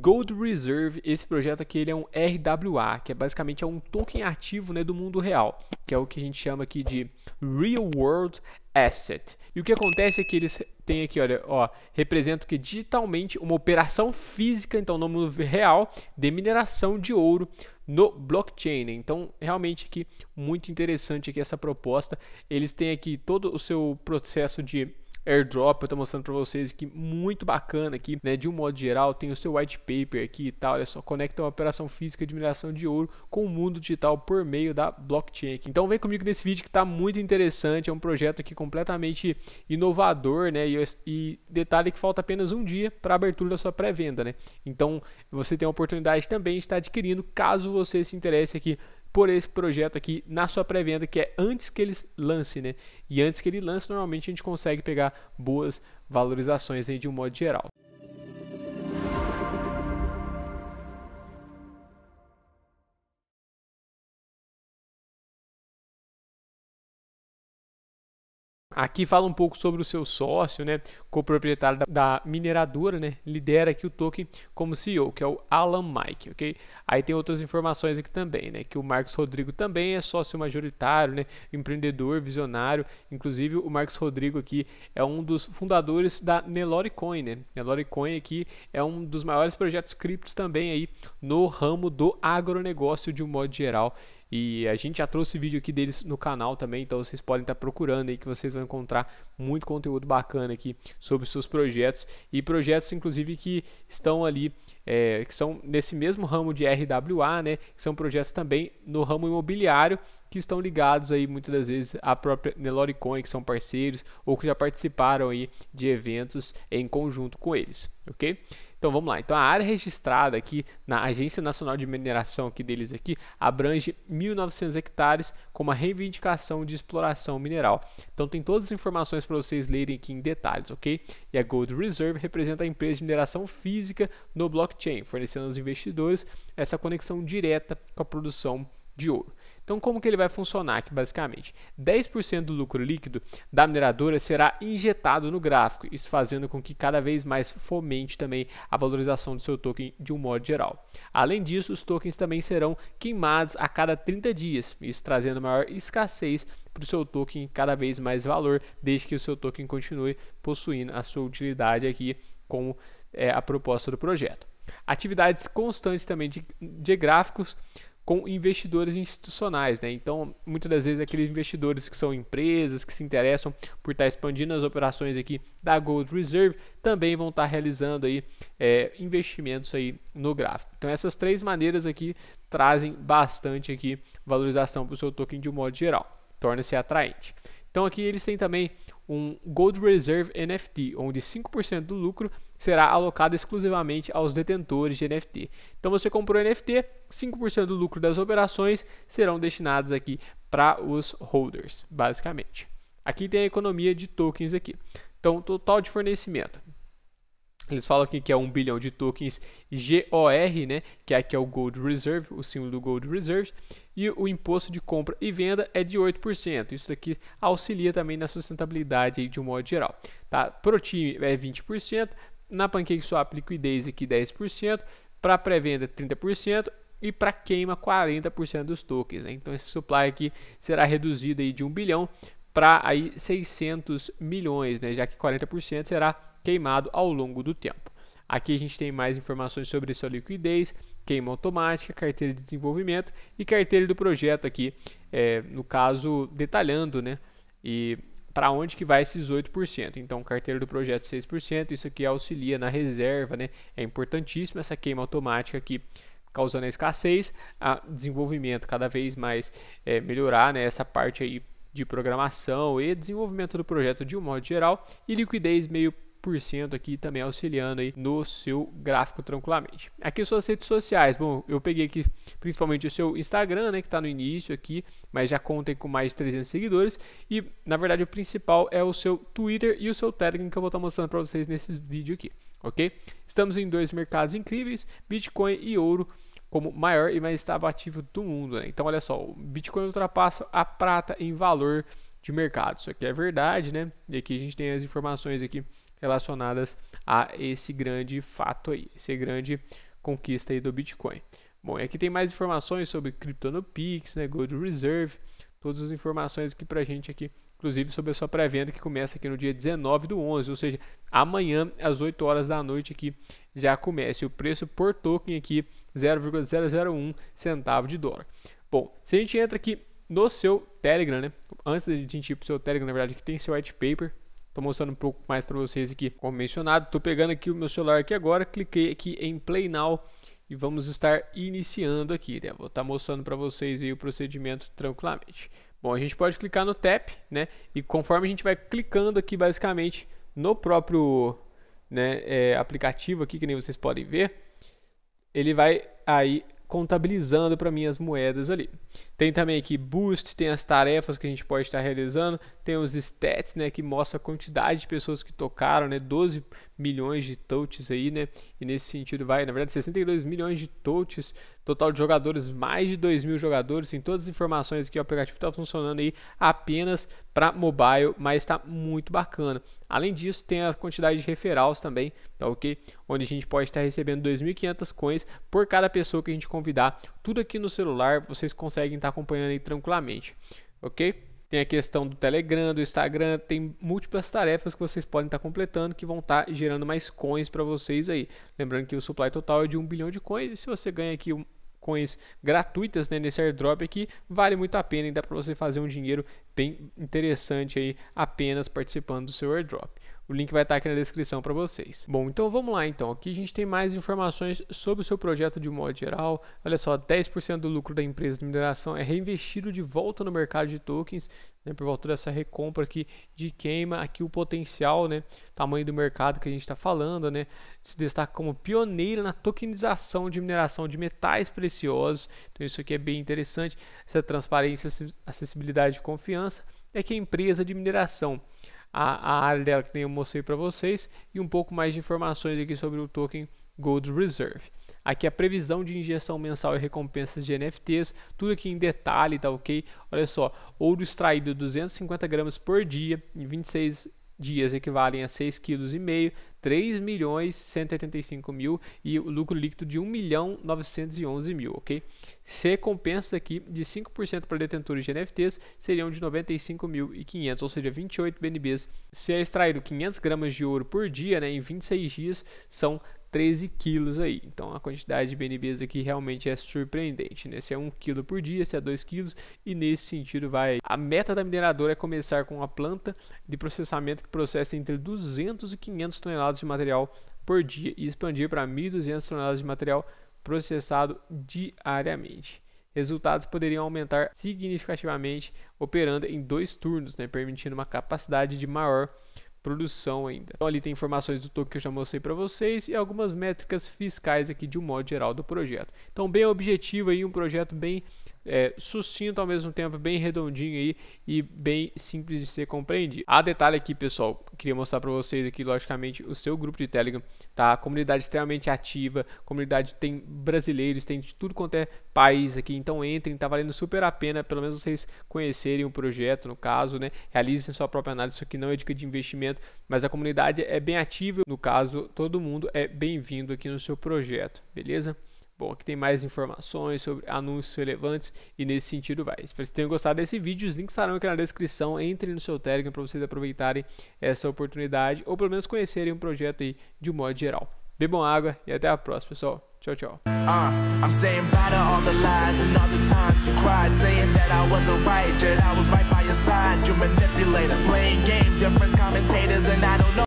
Gold Reserve, esse projeto aqui ele é um RWA, que é basicamente é um token ativo né, do mundo real, que é o que a gente chama aqui de Real World Asset. E o que acontece é que eles têm aqui, olha, ó, representa que digitalmente uma operação física, então no mundo real, de mineração de ouro no blockchain. Né? Então, realmente aqui muito interessante aqui essa proposta. Eles têm aqui todo o seu processo de airdrop. Eu estou mostrando para vocês aqui, muito bacana aqui, né? De um modo geral, tem o seu white paper aqui e tal. Olha só, conecta uma operação física de mineração de ouro com o mundo digital por meio da blockchain. Aqui. Então vem comigo nesse vídeo que está muito interessante. É um projeto aqui completamente inovador, né? E, e detalhe que falta apenas um dia para abertura da sua pré-venda, né? Então você tem a oportunidade também de estar adquirindo caso você se interesse aqui por esse projeto aqui na sua pré-venda, que é antes que eles lancem, né? E antes que ele lance, normalmente a gente consegue pegar boas valorizações aí de um modo geral. Aqui fala um pouco sobre o seu sócio, né? coproprietário da, da mineradora, né, lidera aqui o token como CEO, que é o Alan Mike, ok? Aí tem outras informações aqui também, né, que o Marcos Rodrigo também é sócio majoritário, né, empreendedor, visionário, inclusive o Marcos Rodrigo aqui é um dos fundadores da Nelore Coin, né? Nelore Coin aqui é um dos maiores projetos criptos também aí no ramo do agronegócio de um modo geral. E a gente já trouxe vídeo aqui deles no canal também, então vocês podem estar procurando aí que vocês vão encontrar muito conteúdo bacana aqui sobre seus projetos e projetos, inclusive, que estão ali, é, que são nesse mesmo ramo de RWA, né? Que são projetos também no ramo imobiliário que estão ligados aí muitas das vezes à própria Neloricon, que são parceiros ou que já participaram aí de eventos em conjunto com eles, ok? Então vamos lá. Então a área registrada aqui na Agência Nacional de Mineração aqui deles aqui abrange 1.900 hectares com uma reivindicação de exploração mineral. Então tem todas as informações para vocês lerem aqui em detalhes, ok? E a Gold Reserve representa a empresa de mineração física no blockchain, fornecendo aos investidores essa conexão direta com a produção de ouro. Então, como que ele vai funcionar aqui, basicamente? 10% do lucro líquido da mineradora será injetado no gráfico, isso fazendo com que cada vez mais fomente também a valorização do seu token de um modo geral. Além disso, os tokens também serão queimados a cada 30 dias, isso trazendo maior escassez para o seu token cada vez mais valor, desde que o seu token continue possuindo a sua utilidade aqui como é, eh, a proposta do projeto. Atividades constantes também de, de gráficos com investidores institucionais, né? Então, muitas das vezes aqueles investidores que são empresas que se interessam por estar expandindo as operações aqui da Gold Reserve também vão estar realizando aí é, investimentos aí no gráfico. Então, essas três maneiras aqui trazem bastante aqui valorização para o seu token de um modo geral, torna-se atraente. Então, aqui eles têm também um Gold Reserve NFT, onde 5% do lucro será alocado exclusivamente aos detentores de NFT. Então você comprou NFT, 5% do lucro das operações serão destinados aqui para os holders, basicamente. Aqui tem a economia de tokens aqui. Então, total de fornecimento. Eles falam aqui que é 1 bilhão de tokens GOR, né, que aqui é o Gold Reserve, o símbolo do Gold Reserve, e o imposto de compra e venda é de 8%. Isso aqui auxilia também na sustentabilidade de um modo geral. Tá? Pro é 20%, na PancakeSwap liquidez aqui 10%, para pré-venda 30% e para queima 40% dos tokens. Né? Então esse supply aqui será reduzido aí de 1 bilhão para aí 600 milhões, né? já que 40% será queimado ao longo do tempo. Aqui a gente tem mais informações sobre sua liquidez, queima automática, carteira de desenvolvimento e carteira do projeto aqui, é, no caso, detalhando, né? E para onde que vai esses 8%. Então, carteira do projeto 6%, isso aqui auxilia na reserva, né? É importantíssimo essa queima automática aqui causando a escassez, a desenvolvimento cada vez mais é, melhorar, né? Essa parte aí de programação e desenvolvimento do projeto de um modo geral e liquidez meio cento aqui também auxiliando aí no seu gráfico tranquilamente. Aqui suas redes sociais, bom, eu peguei aqui principalmente o seu Instagram, né, que está no início aqui, mas já contem com mais 300 seguidores e na verdade o principal é o seu Twitter e o seu Telegram que eu vou estar tá mostrando para vocês nesse vídeo aqui, ok? Estamos em dois mercados incríveis, Bitcoin e ouro como maior e mais estável ativo do mundo. Né? Então, olha só, o Bitcoin ultrapassa a prata em valor de mercado. Isso aqui é verdade, né? E aqui a gente tem as informações aqui relacionadas a esse grande fato aí, esse grande conquista aí do Bitcoin. Bom, e aqui tem mais informações sobre CryptonoPix, né, Gold Reserve, todas as informações aqui pra gente aqui, inclusive sobre a sua pré-venda que começa aqui no dia 19 do 11, ou seja, amanhã às 8 horas da noite aqui já começa. o preço por token aqui 0,001 centavo de dólar. Bom, se a gente entra aqui no seu Telegram, né? Antes da gente ir para o seu Telegram, na verdade, que tem seu white paper, Estou mostrando um pouco mais para vocês aqui. Como mencionado, estou pegando aqui o meu celular aqui agora, cliquei aqui em Play Now e vamos estar iniciando aqui. Né? Vou estar tá mostrando para vocês o procedimento tranquilamente. Bom, a gente pode clicar no Tap, né? E conforme a gente vai clicando aqui, basicamente, no próprio né, é, aplicativo aqui, que nem vocês podem ver, ele vai aí contabilizando para mim as moedas ali. Tem também aqui boost, tem as tarefas que a gente pode estar realizando, tem os stats, né, que mostra a quantidade de pessoas que tocaram, né, 12 milhões de touches aí, né? E nesse sentido vai, na verdade, 62 milhões de touches, total de jogadores, mais de 2 mil jogadores, tem todas as informações que o aplicativo está funcionando aí apenas para mobile, mas está muito bacana. Além disso, tem a quantidade de referrals também, tá ok? Onde a gente pode estar recebendo 2.500 coins por cada pessoa que a gente convidar. Tudo aqui no celular, vocês conseguem estar tá acompanhando aí tranquilamente, ok? Tem a questão do Telegram, do Instagram, tem múltiplas tarefas que vocês podem estar completando que vão estar gerando mais coins para vocês aí. Lembrando que o supply total é de 1 bilhão de coins e se você ganha aqui um coins gratuitas né, nesse airdrop aqui, vale muito a pena e dá para você fazer um dinheiro bem interessante aí apenas participando do seu airdrop. O link vai estar aqui na descrição para vocês. Bom, então vamos lá então. Aqui a gente tem mais informações sobre o seu projeto de modo geral. Olha só, 10% do lucro da empresa de mineração é reinvestido de volta no mercado de tokens, né, por volta dessa recompra aqui de queima. Aqui o potencial, né, tamanho do mercado que a gente está falando, né, se destaca como pioneira na tokenização de mineração de metais preciosos. Então isso aqui é bem interessante, essa transparência, acessibilidade e confiança. É que a empresa de mineração a, a área dela que eu mostrei para vocês e um pouco mais de informações aqui sobre o token Gold Reserve. Aqui a previsão de injeção mensal e recompensas de NFTs, tudo aqui em detalhe, tá ok? Olha só, ouro extraído 250 gramas por dia em 26 dias equivalem a 6,5 kg, 3 milhões mil e o lucro líquido de 1 milhão mil, ok? Se recompensas aqui de 5% para detentores de NFTs seriam de 95.500, ou seja, 28 BNBs. Se é extraído 500 gramas de ouro por dia, né, em 26 dias, são 13 quilos aí. Então a quantidade de BNBs aqui realmente é surpreendente, né? Se é 1 quilo por dia, se é 2 quilos, e nesse sentido vai. A meta da mineradora é começar com uma planta de processamento que processa entre 200 e 500 toneladas de material por dia e expandir para 1.200 toneladas de material processado diariamente. Resultados poderiam aumentar significativamente operando em dois turnos, né? permitindo uma capacidade de maior produção ainda. Então ali tem informações do token que eu já mostrei para vocês e algumas métricas fiscais aqui de um modo geral do projeto. Então bem objetivo aí, um projeto bem é, sucinto ao mesmo tempo, bem redondinho aí e bem simples de ser compreendido. Há detalhe aqui, pessoal, queria mostrar para vocês aqui, logicamente, o seu grupo de Telegram, tá? comunidade extremamente ativa, comunidade tem brasileiros, tem de tudo quanto é país aqui, então entrem, tá valendo super a pena, pelo menos vocês conhecerem o projeto, no caso, né? Realizem sua própria análise, isso aqui não é dica de investimento, mas a comunidade é bem ativa, no caso, todo mundo é bem-vindo aqui no seu projeto, beleza? Bom, aqui tem mais informações sobre anúncios relevantes e nesse sentido vai. Espero que vocês tenham gostado desse vídeo. Os links estarão aqui na descrição. Entrem no seu Telegram para vocês aproveitarem essa oportunidade ou pelo menos conhecerem o um projeto aí de um modo geral. Bebam água e até a próxima, pessoal. Tchau, tchau. Uh, I'm saying bye to all the lies and all the times you cried, saying that I wasn't right, yet I was right by your side. You manipulator, playing games, your friends commentators, and I don't know.